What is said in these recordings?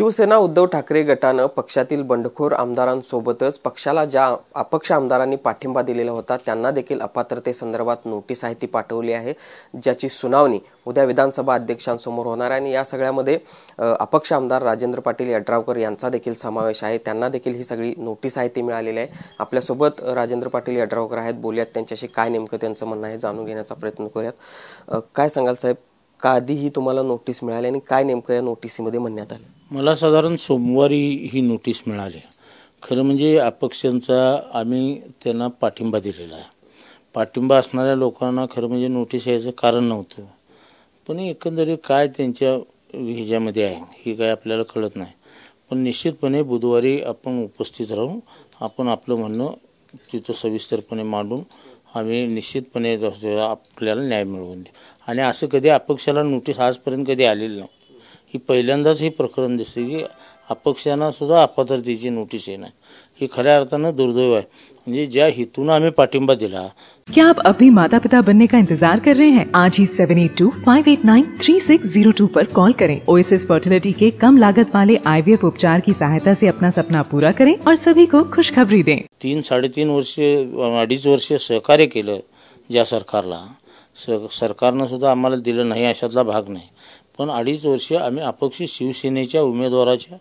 शिवसेना उद्धव ठाकरे गटानं पक्षातील बंडखोर आमदारांसोबतच पक्षाला ज्या अपक्ष आमदारांनी पाठिंबा दिलेला होता त्यांना देखील अपात्रतेसंदर्भात नोटीस आहे ती पाठवली आहे ज्याची सुनावणी उद्या विधानसभा अध्यक्षांसमोर होणार आहे आणि या सगळ्यामध्ये अपक्ष आमदार राजेंद्र पाटील यड्रावकर यांचा देखील समावेश आहे त्यांना देखील ही सगळी नोटीस आहे ती मिळालेली आहे आपल्यासोबत राजेंद्र पाटील यड्रावकर आहेत बोलूयात त्यांच्याशी काय नेमकं त्यांचं म्हणणं आहे जाणून घेण्याचा प्रयत्न करूयात काय सांगाल साहेब आधी ही तुम्हाला नोटीस मिळाली आणि काय नेमकं या नोटीसीमध्ये म्हणण्यात आलं मला साधारण सोमवारी ही नोटीस मिळाली खरं म्हणजे अपक्षांचा आम्ही त्यांना पाठिंबा दिलेला आहे पाठिंबा असणाऱ्या लोकांना खरं म्हणजे नोटीस यायचं कारण नव्हतं पण एकंदरीत काय त्यांच्या ह्याच्यामध्ये आहे हे काय आपल्याला कळत नाही पण निश्चितपणे बुधवारी आपण उपस्थित राहू आपण आपलं म्हणणं तिथं सविस्तरपणे मांडून आम्ही निश्चितपणे आपल्याला न्याय मिळवून देऊ आणि असं कधी अपक्षाला नोटीस आजपर्यंत कधी आलेली नाही ही पहिल्यांदाच हे प्रकरण दिसते की अपक्षांना सुद्धा अपात्रतेची नोटीस येणार ही खऱ्या अर्थानं दुर्दैव आहे म्हणजे ज्या हेतून आम्ही पाठिंबा दिला क्या आप अभी माता पिता बनने का इंतजार कर रहे हैं आज ही seven eight two eight three six two call करें ओ एस एस फर्टिलिटी के कम लागत वाले आईवीएफ उपचार की सहायता से अपना सपना पूरा करें और सभी को खुशखबरी दें तीन साडेतीन वर्षे अडीच वर्षे सहकार्य केलं ज्या सरकारला सरकारनं सुद्धा आम्हाला दिलं नाही अशातला भाग नाही पण अडीच वर्ष आम्ही अपक्ष शिवसेनेच्या उमेदवाराच्या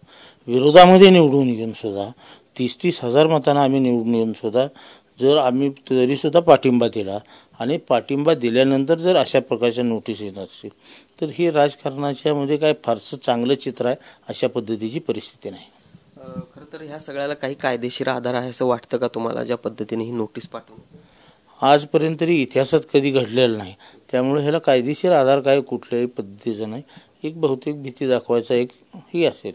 विरोधामध्ये निवडून घेऊन सुद्धा तीस तीस हजार मतांना आम्ही निवडून सुद्धा जर आम्ही तरीसुद्धा पाठिंबा दिला आणि पाठिंबा दिल्यानंतर जर अशा प्रकारच्या नोटीस येत असतील तर ही राजकारणाच्यामध्ये काय फारसं चांगलं चित्र आहे अशा पद्धतीची परिस्थिती नाही खरं तर ह्या सगळ्याला काही कायदेशीर आधार आहे असं वाटतं का तुम्हाला ज्या पद्धतीने ही नोटीस पाठवू आजपर्यंत तरी इतिहासात कधी घडलेलं नाही त्यामुळे ह्याला कायदेशीर आधार काय कुठल्याही पद्धतीचा नाही एक बहुतेक भीती दाखवायचा एक ही असेल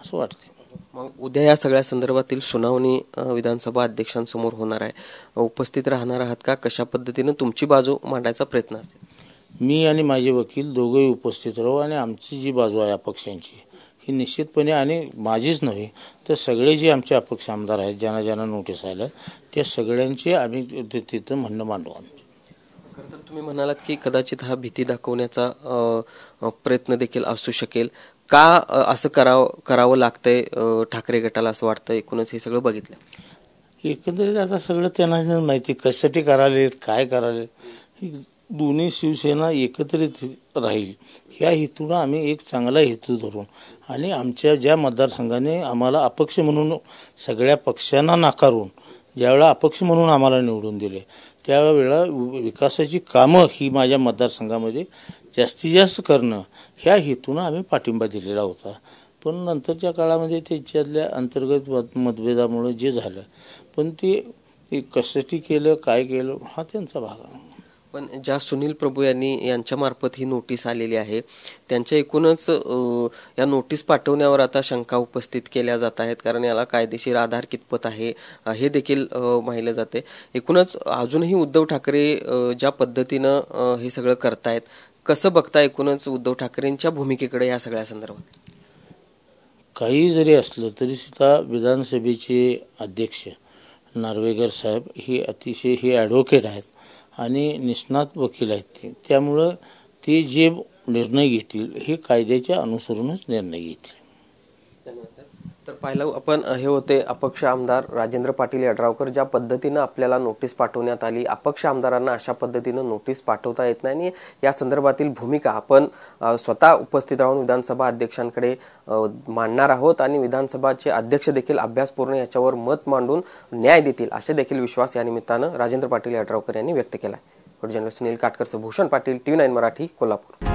असं वाटते मग उद्या या सगळ्या संदर्भातील सुनावणी विधानसभा अध्यक्षांसमोर होणार आहे उपस्थित राहणार आहात का कशा पद्धतीनं तुमची बाजू मांडायचा प्रयत्न असेल मी आणि माझे वकील दोघंही उपस्थित राहू आणि आमची जी बाजू आहे अपक्षांची ही निश्चितपणे आणि माझीच नव्हे तर सगळे जे आमचे अपक्ष आमदार आहेत ज्यांना ज्यांना नोटीस आल्या त्या सगळ्यांचे आम्ही तिथं म्हणणं मांडू आमची खरं तर तुम्ही म्हणालात की कदाचित हा भीती दाखवण्याचा प्रयत्न देखील असू शकेल का असं करावं करावं लागतंय ठाकरे गटाला असं वाटतं एकूणच हे सगळं बघितलं एकंदरीत आता सगळं त्यांना माहिती कशासाठी करायले काय करायले दोन्ही शिवसेना एकत्रित राहील ह्या हेतूनं आम्ही एक चांगला हेतू धरून आणि आमच्या ज्या मतदारसंघाने आम्हाला अपक्ष म्हणून सगळ्या पक्षांना नाकारून ज्यावेळा अपक्ष म्हणून आम्हाला निवडून दिले त्यावेळा विकासाची कामं ही माझ्या मतदारसंघामध्ये जास्तीत जास्त करणं ह्या हेतूनं आम्ही पाठिंबा दिलेला होता पण नंतरच्या काळामध्ये त्याच्यातल्या अंतर्गत मत मतभेदामुळं जे झालं पण ते कशासाठी केलं काय केलं हा त्यांचा भाग आहे पण ज्या सुनील प्रभू यांनी यांच्यामार्फत ही नोटीस आलेली आहे त्यांच्या एकूणच या नोटीस पाठवण्यावर आता शंका उपस्थित केल्या जात आहेत कारण याला कायदेशीर आधार कितपत आहे हे देखील पाहिलं जाते एकूणच अजूनही उद्धव ठाकरे ज्या पद्धतीनं हे सगळं करतायत कसं बघता एकूणच उद्धव ठाकरेंच्या भूमिकेकडे या सगळ्या संदर्भात काही जरी असलं तरी सुद्धा विधानसभेचे अध्यक्ष नार्वेगर साहेब ही अतिशय हे ॲडव्होकेट आहेत आणि निष्णात वकील आहेत ते त्यामुळं ते जे निर्णय घेतील हे कायद्याच्या अनुसरूनच निर्णय घेतील तर पाहिलं आपण हे होते अपक्ष आमदार राजेंद्र पाटील यड्रावकर ज्या पद्धतीनं आपल्याला नोटीस पाठवण्यात आली अपक्ष आमदारांना अशा पद्धतीनं नोटीस पाठवता येत नाही आणि या संदर्भातील भूमिका आपण स्वतः उपस्थित राहून विधानसभा अध्यक्षांकडे मांडणार आहोत आणि विधानसभाचे अध्यक्ष देखील अभ्यासपूर्ण याच्यावर मत मांडून न्याय देतील असे देखील विश्वास या निमित्तानं राजेंद्र पाटील यड्रावकर यांनी व्यक्त केला आहे जनरल सुनील काटकरचं भूषण पाटील टी नाईन मराठी कोल्हापूर